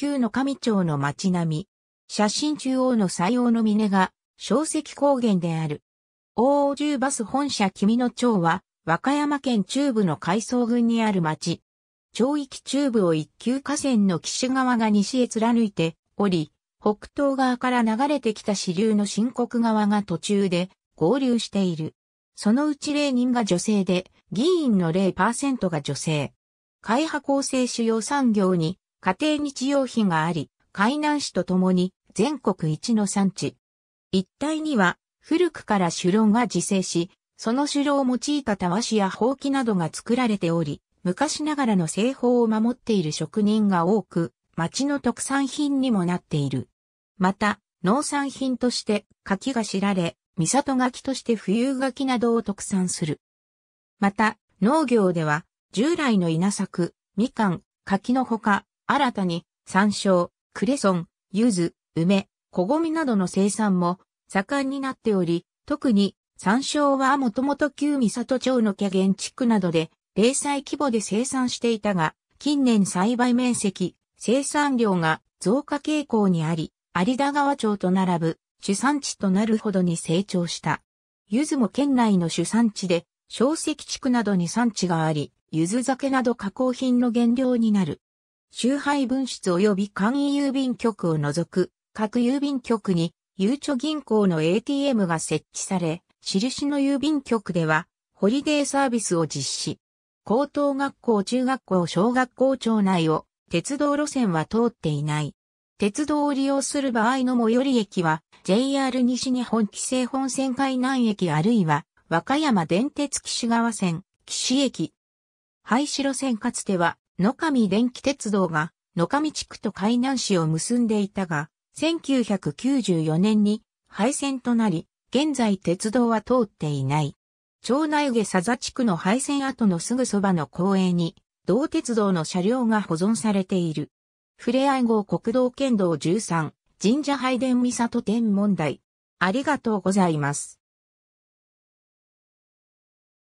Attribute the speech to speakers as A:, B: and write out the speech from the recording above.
A: 旧の上町の町並み。写真中央の採用の峰が、小石高原である。大王十バス本社君の町は、和歌山県中部の海藻群にある町。町域中部を一級河川の岸川が西へ貫いており、北東側から流れてきた支流の新国川が途中で合流している。そのうち例人が女性で、議員の0%が女性。会派構成主要産業に家庭日用品があり、海南市とともに全国一の産地。一帯には古くから酒論が自生し、その酒炉を用いたたわしやほうなどが作られており、昔ながらの製法を守っている職人が多く、町の特産品にもなっている。また、農産品として柿が知られ、三里柿として冬柿などを特産する。また、農業では、従来の稲作、みかん、柿のほか、新たに、山椒、クレソン、柚子、梅、小ごみなどの生産も盛んになっており、特に山椒はもともと旧三里町の家原地区などで零細規模で生産していたが、近年栽培面積、生産量が増加傾向にあり、有田川町と並ぶ主産地となるほどに成長した。柚子も県内の主産地で、小石地区などに産地があり、柚子酒など加工品の原料になる。周配分室及び簡易郵便局を除く各郵便局にゆうちょ銀行の ATM が設置され、印の郵便局ではホリデーサービスを実施。高等学校、中学校、小学校町内を鉄道路線は通っていない。鉄道を利用する場合の最寄り駅は JR 西日本規制本線海南駅あるいは和歌山電鉄岸川線岸駅。廃止路線かつては野上電気鉄道が野上地区と海南市を結んでいたが、1994年に廃線となり、現在鉄道は通っていない。町内下佐々地区の廃線跡のすぐそばの公園に、同鉄道の車両が保存されている。ふれあい号国道県道13、神社拝殿三里天問題。ありがとうございます。